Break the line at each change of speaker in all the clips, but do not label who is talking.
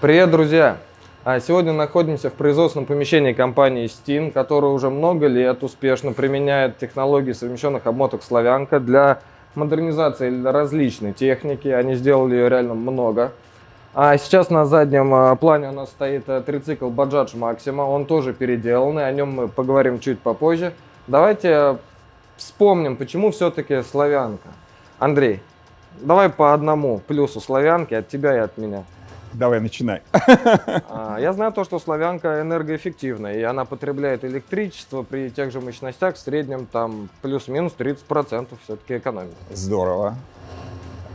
Привет, друзья! А, сегодня находимся в производственном помещении компании Steam, которая уже много лет успешно применяет технологии совмещенных обмоток «Славянка» для модернизации различной техники. Они сделали ее реально много. А сейчас на заднем а, плане у нас стоит э, трицикл Баджадж Максима. Он тоже переделанный, о нем мы поговорим чуть попозже. Давайте э, вспомним, почему все-таки «Славянка». Андрей, давай по одному плюсу «Славянки» от тебя и от меня – Давай, начинай. А, я знаю то, что славянка энергоэффективна, и она потребляет электричество при тех же мощностях в среднем там плюс-минус 30% все-таки экономит.
Здорово.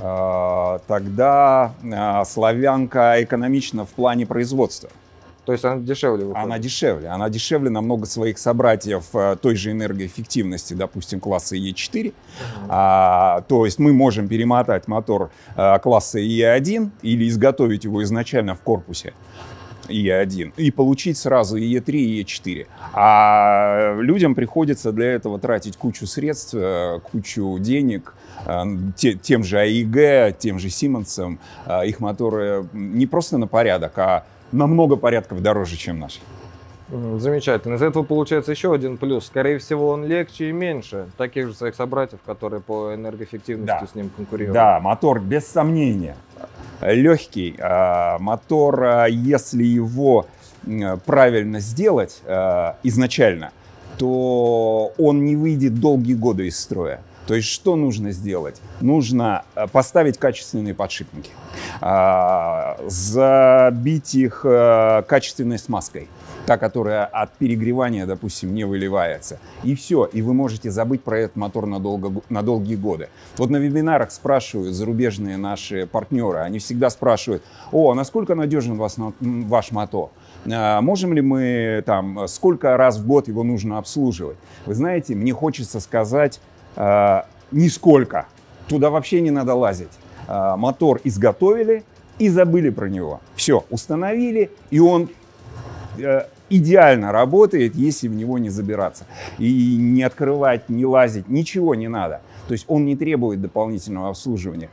А, тогда а, славянка экономична в плане производства. То есть она дешевле выходит? Она дешевле. Она дешевле намного своих собратьев э, той же энергоэффективности, допустим, класса Е4. Угу. А, то есть мы можем перемотать мотор э, класса Е1 или изготовить его изначально в корпусе. Е1 и получить сразу Е3, и Е4. А людям приходится для этого тратить кучу средств, э, кучу денег, тем же АИГ, тем же Симмонсом. Их моторы не просто на порядок, а намного порядков дороже, чем наш.
Замечательно. Из этого получается еще один плюс. Скорее всего, он легче и меньше таких же своих собратьев, которые по энергоэффективности да. с ним конкурируют. Да,
мотор, без сомнения, легкий. А, мотор, а, если его правильно сделать а, изначально, то он не выйдет долгие годы из строя. То есть что нужно сделать? Нужно э, поставить качественные подшипники, а, забить их э, качественной смазкой, та, которая от перегревания, допустим, не выливается. И все, и вы можете забыть про этот мотор на, долго, на долгие годы. Вот на вебинарах спрашивают зарубежные наши партнеры, они всегда спрашивают, о, а насколько надежен вас, ваш мотор? А, можем ли мы там, сколько раз в год его нужно обслуживать? Вы знаете, мне хочется сказать, Э, нисколько. Туда вообще не надо лазить. Э, мотор изготовили и забыли про него. Все, установили, и он э, идеально работает, если в него не забираться. И не открывать, не лазить, ничего не надо. То есть он не требует дополнительного обслуживания.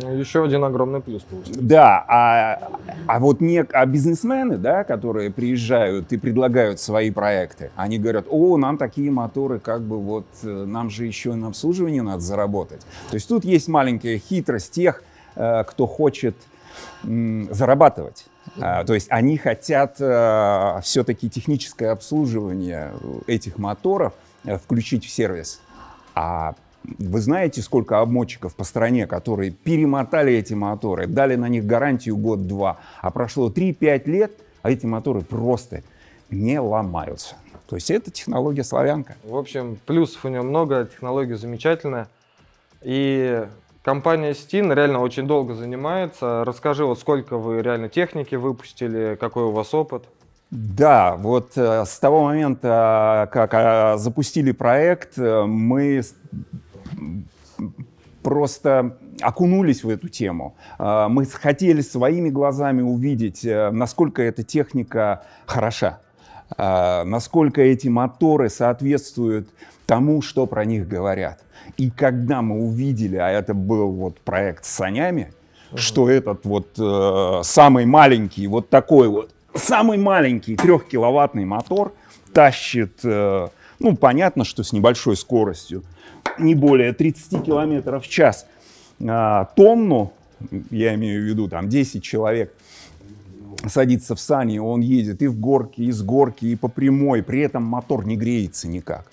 Ну, еще один огромный плюс получается.
Да, а, а вот не, а бизнесмены, да, которые приезжают и предлагают свои проекты, они говорят, о, нам такие моторы, как бы вот э, нам же еще и на обслуживание надо заработать. То есть тут есть маленькая хитрость тех, э, кто хочет зарабатывать. А, то есть они хотят а, э, все-таки техническое обслуживание этих моторов включить в сервис. А вы знаете, сколько обмотчиков по стране, которые перемотали эти моторы, дали на них гарантию год-два, а прошло 3-5 лет, а эти моторы просто не ломаются. То есть это технология славянка.
В общем, плюсов у нее много, технология замечательная. И компания Steam реально очень долго занимается. Расскажи, вот сколько вы реально техники выпустили, какой у вас опыт?
Да, вот э, с того момента, э, как э, запустили проект, мы просто окунулись в эту тему. А, мы хотели своими глазами увидеть, э, насколько эта техника хороша, а, насколько эти моторы соответствуют тому, что про них говорят. И когда мы увидели, а это был вот проект с санями, угу. что этот вот э, самый маленький, вот такой вот, самый маленький трехкиловаттный мотор тащит, э, ну, понятно, что с небольшой скоростью, не более 30 километров в час а, тонну, я имею в виду там 10 человек, садится в сани, он едет и в горке, и с горки, и по прямой, при этом мотор не греется никак.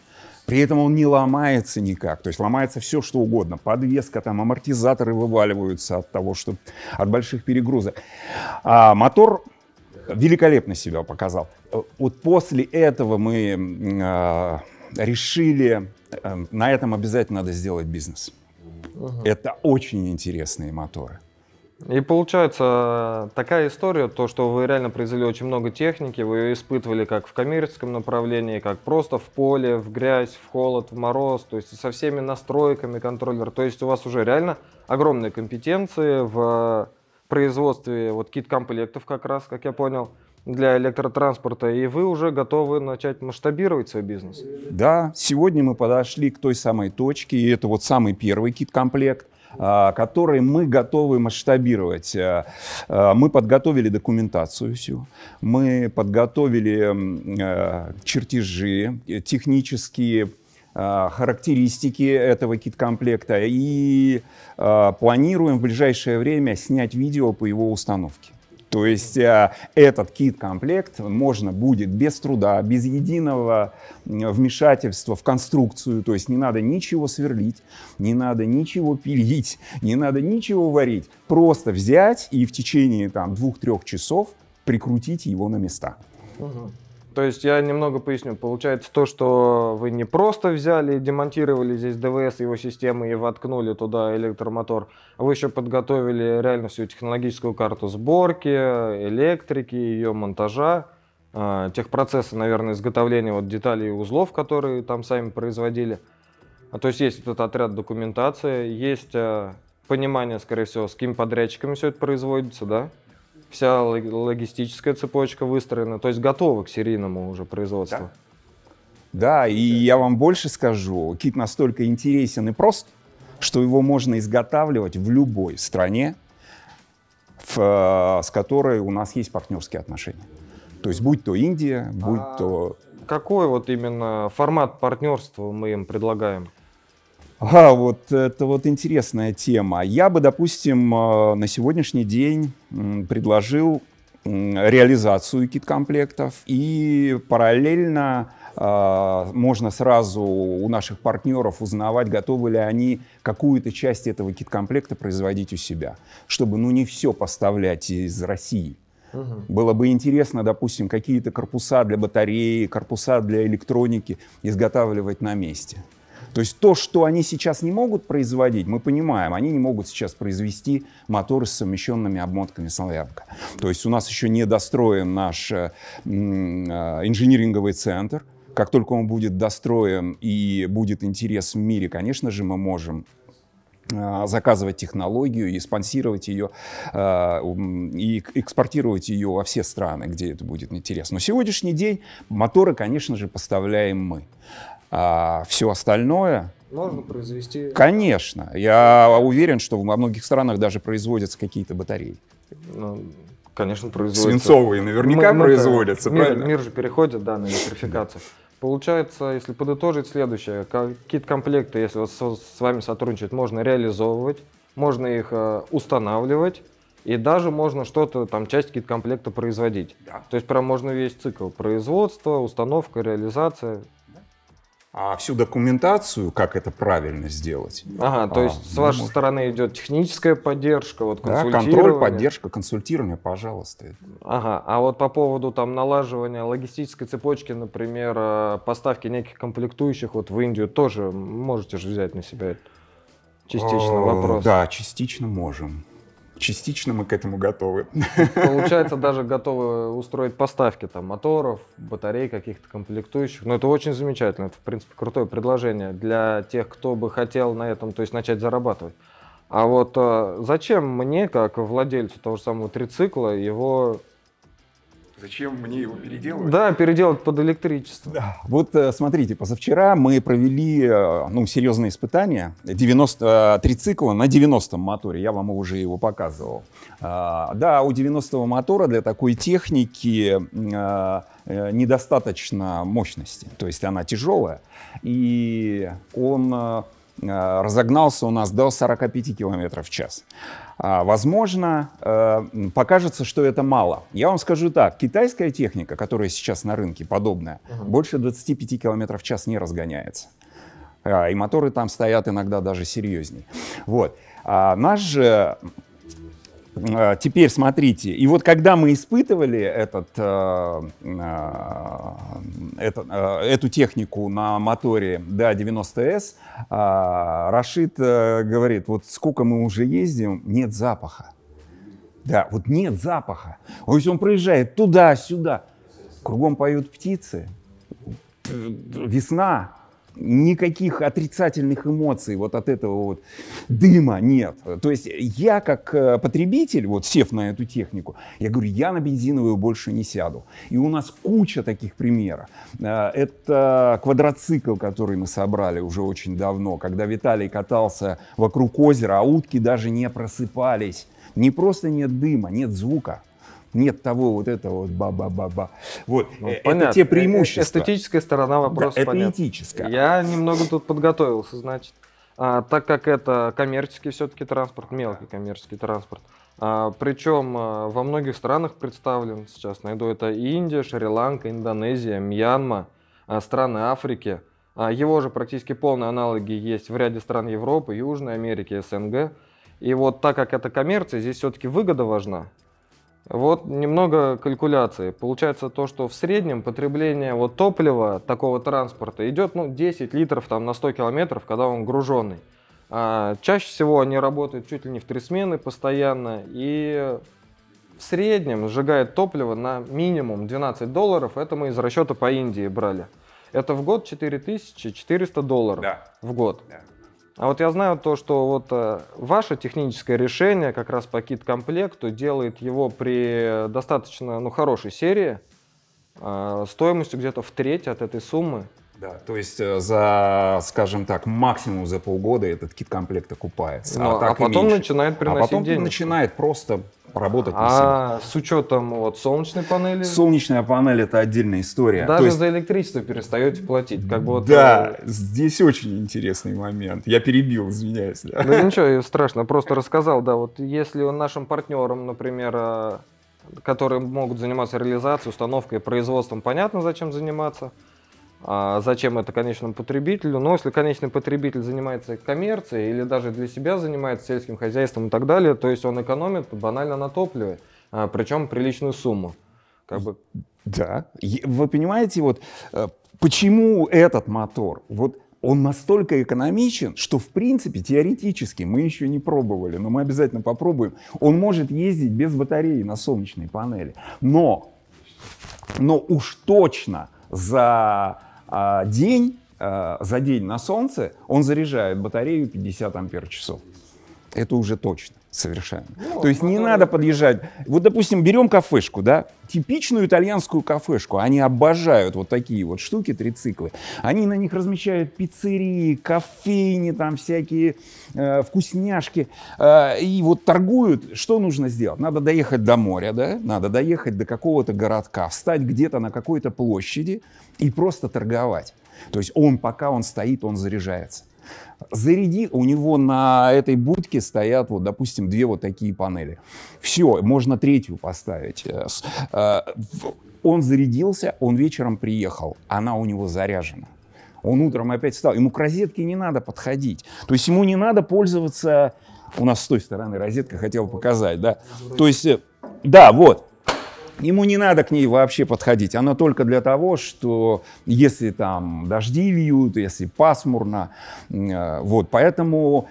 При этом он не ломается никак, то есть ломается все, что угодно. Подвеска, там, амортизаторы вываливаются от того, что от больших перегрузок. А мотор великолепно себя показал. Э, вот после этого мы э, решили Эм, на этом обязательно надо сделать бизнес. Угу. Это очень интересные моторы.
И получается э, такая история, то, что вы реально произвели очень много техники, вы ее испытывали как в коммерческом направлении, как просто в поле, в грязь, в холод, в мороз, то есть со всеми настройками контроллера. То есть у вас уже реально огромные компетенции в э, производстве вот кит-комплектов как раз, как я понял, для электротранспорта, и вы уже готовы начать масштабировать свой бизнес.
Да, сегодня мы подошли к той самой точке, и это вот самый первый кит-комплект, а, который мы готовы масштабировать. А, а, мы подготовили документацию всю, мы подготовили чертежи, э, технические характеристики этого кит-комплекта и планируем в ближайшее время снять видео по его установке. То есть э, этот кит-комплект можно будет без труда, без единого вмешательства в конструкцию, то есть не надо ничего сверлить, не надо ничего пилить, не надо ничего варить, просто взять и в течение там двух-трех часов прикрутить его на места.
Угу. То есть я немного поясню. Получается то, что вы не просто взяли и демонтировали здесь ДВС, его системы и воткнули туда электромотор, вы еще подготовили реально всю технологическую карту сборки, электрики, ее монтажа, э, техпроцессы, наверное, изготовления вот деталей и узлов, которые там сами производили. А то есть есть этот отряд документации, есть э, понимание, скорее всего, с какими подрядчиками все это производится, да? вся логистическая цепочка выстроена, то есть готовы к серийному уже производству.
Да, да и я вам больше скажу, кит настолько интересен и прост, что его можно изготавливать в любой стране, в, э, с которой у нас есть партнерские отношения. То есть будь то Индия, будь а то...
Какой вот именно формат партнерства мы им предлагаем?
А, вот это вот интересная тема. Я бы, допустим, э, на сегодняшний день предложил реализацию кит-комплектов и параллельно э, можно сразу у наших партнеров узнавать, готовы ли они какую-то часть этого кит-комплекта производить у себя, чтобы ну, не все поставлять из России. Угу. Было бы интересно, допустим, какие-то корпуса для батареи, корпуса для электроники изготавливать на месте. То есть то, что они сейчас не могут производить, мы понимаем, они не могут сейчас произвести моторы с совмещенными обмотками Славянка. То есть у нас еще не достроен наш э, э, инжиниринговый центр. Как только он будет достроен и будет интерес в мире, конечно же, мы можем э, заказывать технологию и спонсировать ее, и экспортировать ее во все страны, где это будет интересно. Но сегодняшний день моторы, конечно же, поставляем мы. А все остальное...
Можно произвести...
Конечно. Я уверен, что во многих странах даже производятся какие-то батареи.
Ну, конечно, производятся. Свинцовые наверняка мы, ну, ну производятся, мир, правильно? Мир же переходит, да, на электрификацию. Получается, если подытожить следующее, какие-то комплекты, если вот с вами сотрудничать, можно реализовывать, можно их э, устанавливать, и даже можно что-то, там, часть какие-то комплекта производить. Да. То есть прям можно весь цикл производства, установка, реализация,
а всю документацию, как это правильно
сделать. Ага, то а, есть а, с ну, вашей может... стороны идет техническая поддержка, вот консультирование. Да, контроль, поддержка, консультирование, пожалуйста. Ага, а вот по поводу там налаживания логистической цепочки, например, э, поставки неких комплектующих вот в Индию, тоже можете же взять на себя Частично вопрос. Да,
частично можем частично мы к этому готовы.
Получается, даже готовы устроить поставки там моторов, батарей каких-то комплектующих. Но ну, это очень замечательно. Это, в принципе, крутое предложение для тех, кто бы хотел на этом, то есть начать зарабатывать. А вот э, зачем мне, как владельцу того же самого трицикла, его Зачем мне его переделывать? Да, переделать под электричество. Да.
Вот э, смотрите, позавчера мы провели э, ну, серьезные испытания. 90, э, три цикла на 90-м моторе. Я вам уже его показывал. А, да, у 90-го мотора для такой техники недостаточно мощности. То есть она тяжелая. И он Э, разогнался у нас до 45 км в час. А, возможно, э, покажется, что это мало. Я вам скажу так, китайская техника, которая сейчас на рынке подобная, угу. больше 25 км в час не разгоняется. А, и моторы там стоят иногда даже серьезней. Вот. А наш же Э, теперь смотрите, и вот когда мы испытывали этот, э, э, эту, э, эту технику на моторе да, 90 s э, Рашид э, говорит, вот сколько мы уже ездим, нет запаха. Да, вот нет запаха. То есть он проезжает туда-сюда, кругом поют птицы, э, весна, никаких отрицательных эмоций вот от этого вот дыма нет. То есть я как э, потребитель, вот сев на эту технику, я говорю, я на бензиновую больше не сяду. И у нас куча таких примеров. Э, это квадроцикл, который мы собрали уже очень давно, когда Виталий катался вокруг озера, а утки даже не просыпались. Не просто нет дыма, нет звука нет того вот этого вот ба-ба-ба-ба. Вот, ну, э, это те э, э, преимущества. Эстетическая
сторона вопроса да, Это понятна. этическая. Я немного тут подготовился, значит. А, так как это коммерческий все-таки транспорт, мелкий коммерческий транспорт, а, причем а, во многих странах представлен сейчас, найду это Индия, Шри-Ланка, Индонезия, Мьянма, а, страны Африки. А, его же практически полные аналоги есть в ряде стран Европы, Южной Америки, СНГ. И вот так как это коммерция, здесь все-таки выгода важна. Вот немного калькуляции. Получается то, что в среднем потребление вот топлива такого транспорта идет ну, 10 литров там, на 100 километров, когда он груженный. А, чаще всего они работают чуть ли не в три смены постоянно. И в среднем сжигает топливо на минимум 12 долларов. Это мы из расчета по Индии брали. Это в год 4400 долларов да. в год. Да. А вот я знаю то, что вот э, ваше техническое решение как раз по кит-комплекту делает его при достаточно ну, хорошей серии э, стоимостью где-то в треть от этой суммы. Да,
то есть э, за, скажем так, максимум за полгода этот кит-комплект окупается. А ну, а, а потом меньше. начинает а приносить а потом денег. начинает просто Работать А
с учетом вот солнечной панели?
Солнечная панель это отдельная история. Даже есть... за
электричество перестаете платить. Как бы Да, вот...
Э, здесь очень интересный момент. Я перебил,
извиняюсь. Да. Ну ничего страшно, просто рассказал, да, вот если нашим партнерам, например, э, которые могут заниматься реализацией, установкой, производством, понятно, зачем заниматься. А зачем это конечному потребителю. Но ну, если конечный потребитель занимается коммерцией или даже для себя занимается сельским хозяйством и так далее, то есть он экономит банально на топливе, а, причем приличную сумму. Как бы...
Да. Вы понимаете, вот э, почему этот мотор? Вот он настолько экономичен, что в принципе теоретически мы еще не пробовали, но мы обязательно попробуем. Он может ездить без батареи на солнечной панели. Но, но уж точно за а день э, за день на солнце он заряжает батарею 50 ампер-часов. Это уже точно. Совершенно. Ну, То есть не надо подъезжать. Вот, допустим, берем кафешку, да, типичную итальянскую кафешку. Они обожают вот такие вот штуки, трициклы. Они на них размещают пиццерии, кофейни, там всякие э, вкусняшки. Э, и вот торгуют. Что нужно сделать? Надо доехать до моря, да, надо доехать до какого-то городка, встать где-то на какой-то площади и просто торговать. То есть он, пока он стоит, он заряжается. Заряди, у него на этой будке стоят, вот, допустим, две вот такие панели. Все, можно третью поставить. Э, э, он зарядился, он вечером приехал, она у него заряжена. Он утром опять встал. Ему к розетке не надо подходить. То есть ему не надо пользоваться... У нас с той стороны розетка хотел показать, да? То есть, э, да, вот. Ему не надо к ней вообще подходить. Она только для того, что если там дожди льют, если пасмурно. Э, вот, поэтому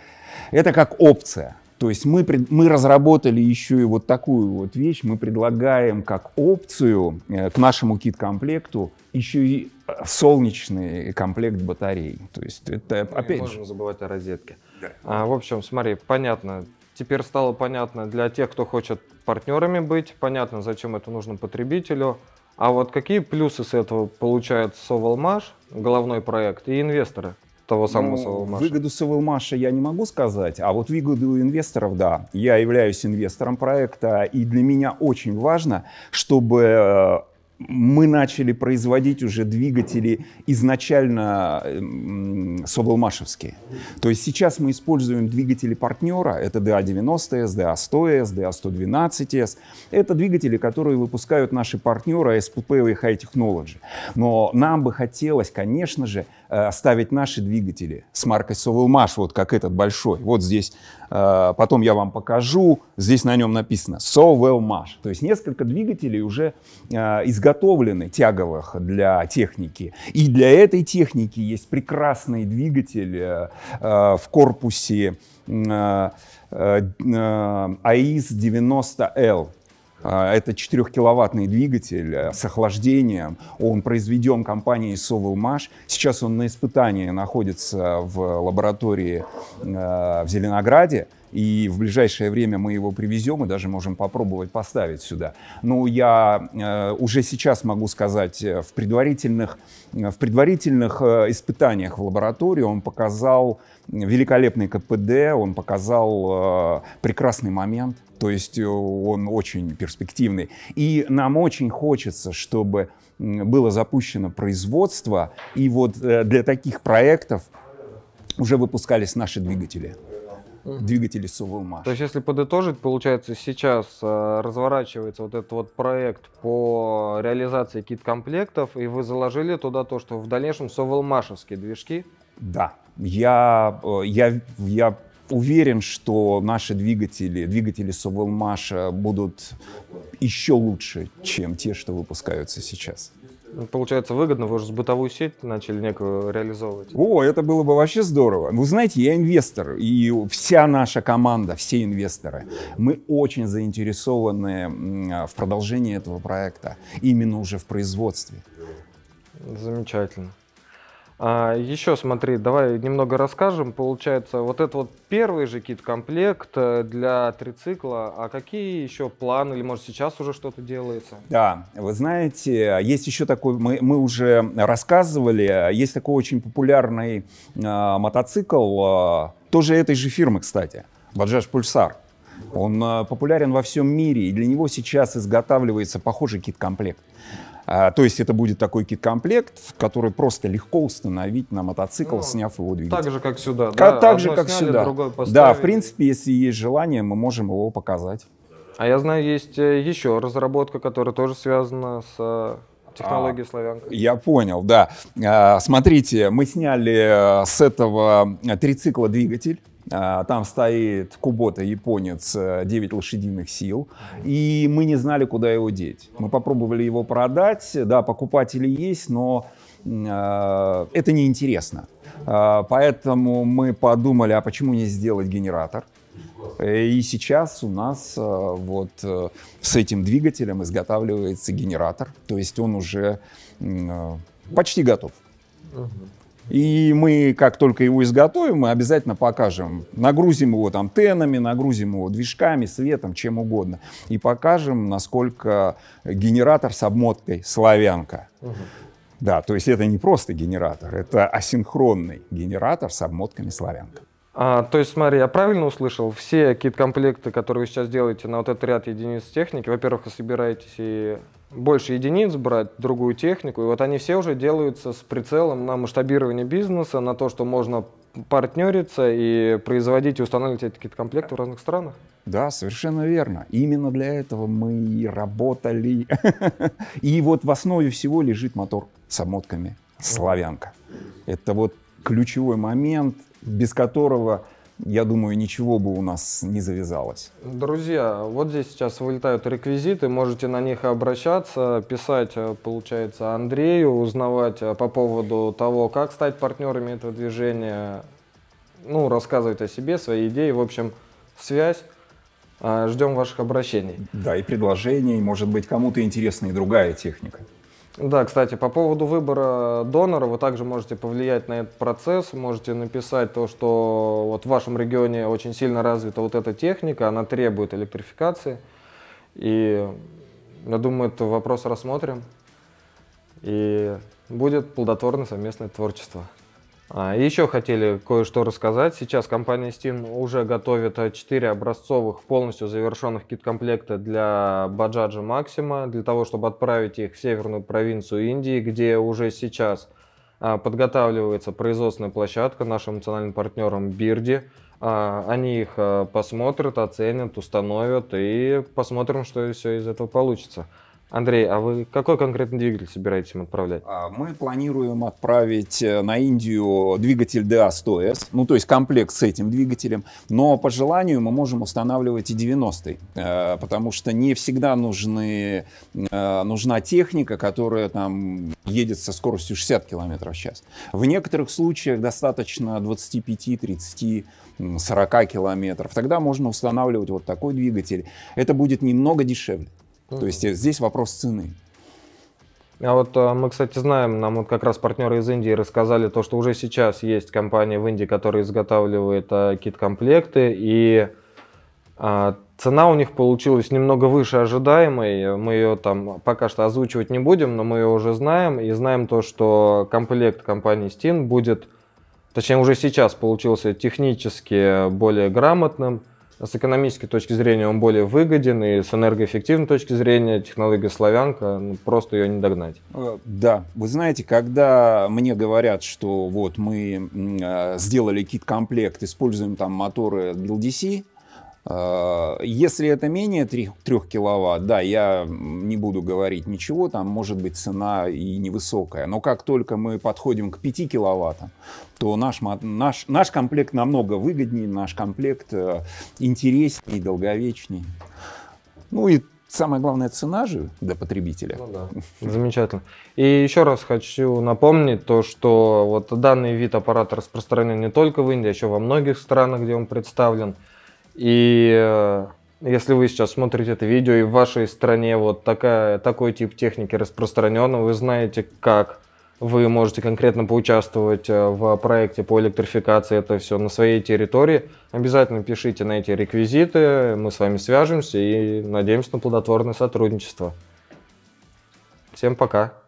это как опция. То есть мы, мы разработали еще и вот такую вот вещь. Мы предлагаем как опцию э, к нашему кит-комплекту еще и э, солнечный комплект батарей. То есть это, ну, опять же... Можно
забывать о розетке. Да. А, в общем, смотри, понятно, Теперь стало понятно для тех, кто хочет партнерами быть, понятно, зачем это нужно потребителю. А вот какие плюсы с этого получает Совалмаш, головной проект, и инвесторы? того самого ну, Савелмаша?
Выгоду Савелмаша я не могу сказать, а вот выгоду инвесторов, да. Я являюсь инвестором проекта, и для меня очень важно, чтобы э, мы начали производить уже двигатели изначально эм, соволмашевские. То есть сейчас мы используем двигатели партнера, это DA90S, DA100S, DA112S. Это двигатели, которые выпускают наши партнеры SPP и High Technology. Но нам бы хотелось, конечно же, э, ставить наши двигатели с маркой Соволмаш, вот как этот большой. Вот здесь, э, потом я вам покажу, здесь на нем написано Соволмаш. То есть несколько двигателей уже э, изготовлены изготовлены тяговых для техники. И для этой техники есть прекрасный двигатель э, э, в корпусе э, АИС-90Л. А, это 4-киловаттный двигатель э, с охлаждением. Он произведен компанией Sovulmash. Сейчас он на испытании находится в лаборатории э, в Зеленограде. И в ближайшее время мы его привезем и даже можем попробовать поставить сюда. Ну, я э, уже сейчас могу сказать, э, в предварительных, в предварительных испытаниях в лаборатории он показал великолепный КПД, он показал э, прекрасный момент – то есть э, он очень перспективный. И нам очень хочется, чтобы было запущено производство, и вот э, для таких проектов уже выпускались наши двигатели двигатели Сувылмаш. То есть,
если подытожить, получается, сейчас э, разворачивается вот этот вот проект по реализации кит-комплектов, и вы заложили туда то, что в дальнейшем Сувылмашевские движки?
Да. Я, я, я уверен, что наши двигатели, двигатели Совелмаша э, будут еще лучше, чем те, что выпускаются сейчас.
Ну, получается выгодно, вы уже с бытовую сеть начали некую реализовывать.
О, это было бы вообще здорово. Вы знаете, я инвестор, и вся наша команда, все инвесторы, мы очень заинтересованы э, в продолжении этого проекта, именно уже в производстве.
Замечательно. А, еще смотри, давай немного расскажем. Получается, вот это вот первый же кит-комплект э, для трицикла. А какие еще планы? Или, может, сейчас уже что-то делается?
Да, вы знаете, есть еще такой, мы, мы уже рассказывали, есть такой очень популярный э, мотоцикл, э, тоже этой же фирмы, кстати, Баджаш Пульсар. Он э, популярен во всем мире, и для него сейчас изготавливается похожий кит-комплект. А, то есть это будет такой кит-комплект, который просто легко установить на мотоцикл, ну, сняв его двигатель. Так же, как сюда. Как, да? Так Одно же, как сняли, сюда. Да, в принципе, если есть желание, мы можем его показать.
А я знаю, есть э, еще разработка, которая тоже связана с э, технологии а, славянка.
Я понял, да. А, смотрите, мы сняли э, с этого трицикла двигатель. А, там стоит Кубота, японец, 9 э, лошадиных сил. И мы не знали, куда его деть. Мы попробовали его продать. Да, покупатели есть, но а, это неинтересно. А, поэтому мы подумали, а почему не сделать генератор? И сейчас у нас э, вот э, с этим двигателем изготавливается генератор, то есть он уже почти готов. Угу. И мы, как только его изготовим, мы обязательно покажем. Нагрузим его там тенами, нагрузим его движками, светом, чем угодно. И покажем, насколько генератор с обмоткой славянка. Угу. Да, то есть это не просто генератор, это асинхронный генератор с обмотками славянка.
А, то есть, смотри, я правильно услышал, все кит-комплекты, которые вы сейчас делаете на вот этот ряд единиц техники, во-первых, собираетесь и больше единиц брать, другую технику. И вот они все уже делаются с прицелом на масштабирование бизнеса, на то, что можно партнериться и производить и устанавливать эти какие-то комплекты в разных странах.
Да, совершенно верно. Именно для этого мы и работали. И вот в основе всего лежит мотор с обмотками «Славянка». Это вот ключевой момент, без которого я думаю, ничего бы у нас не завязалось.
Друзья, вот здесь сейчас вылетают реквизиты, можете на них обращаться, писать, э, получается, Андрею, узнавать э, по поводу того, как стать партнерами этого движения, ну, рассказывать о себе, свои идеи, в общем, связь. Э, ждем ваших обращений. Да, и
предложений. Может быть, кому-то интересна и другая техника.
Да, кстати, по поводу выбора донора, вы также можете повлиять на этот процесс, можете написать то, что вот в вашем регионе очень сильно развита вот эта техника, она требует электрификации, и я думаю, этот вопрос рассмотрим, и будет плодотворное совместное творчество. А, Еще хотели кое-что рассказать. Сейчас компания Steam уже готовит 4 э, образцовых полностью завершенных кит-комплекта для Баджаджа Максима, для того, чтобы отправить их в северную провинцию Индии, где уже сейчас а, подготавливается производственная площадка нашим национальным партнером Бирди. А, они их э, посмотрят, оценят, установят и посмотрим, что все из этого получится. Андрей, а вы какой конкретный двигатель собираетесь отправлять? А,
мы планируем отправить э, на Индию двигатель DA100S, ну то есть комплект с этим двигателем, но по желанию мы можем устанавливать и 90 э, потому что не всегда нужны, э, нужна техника, которая там едет со скоростью 60 км в час. В некоторых случаях достаточно 25, 30, 40 километров. Тогда можно устанавливать вот такой двигатель. Это будет немного дешевле. То есть э, здесь вопрос цены.
А вот э, мы, кстати, знаем, нам вот как раз партнеры из Индии рассказали то, что уже сейчас есть компания в Индии, которая изготавливает а, кит-комплекты, и а, цена у них получилась немного выше ожидаемой. Мы ее там пока что озвучивать не будем, но мы ее уже знаем, и знаем то, что комплект компании Steam будет, точнее уже сейчас получился технически более грамотным, с экономической точки зрения он более выгоден, и с энергоэффективной точки зрения технология «Славянка», ну, просто ее не догнать.
Э, да, вы знаете, когда мне говорят, что вот мы э, сделали кит-комплект, используем там моторы от BLDC, а, если это менее 3, 3 киловатт, да, я не буду говорить ничего, там может быть цена и невысокая. Но как только мы подходим к 5 киловаттам, то наш, наш, наш комплект намного выгоднее, наш комплект э, интереснее, долговечнее. Ну и
самое главное цена же для потребителя. Ну, да. Замечательно. И еще раз хочу напомнить то, что вот данный вид аппарата распространен не только в Индии, а еще во многих странах, где он представлен. И э, если вы сейчас смотрите это видео и в вашей стране вот такая, такой тип техники распространен, вы знаете, как вы можете конкретно поучаствовать э, в проекте по электрификации, это все на своей территории, обязательно пишите на эти реквизиты, мы с вами свяжемся и надеемся на плодотворное сотрудничество. Всем пока!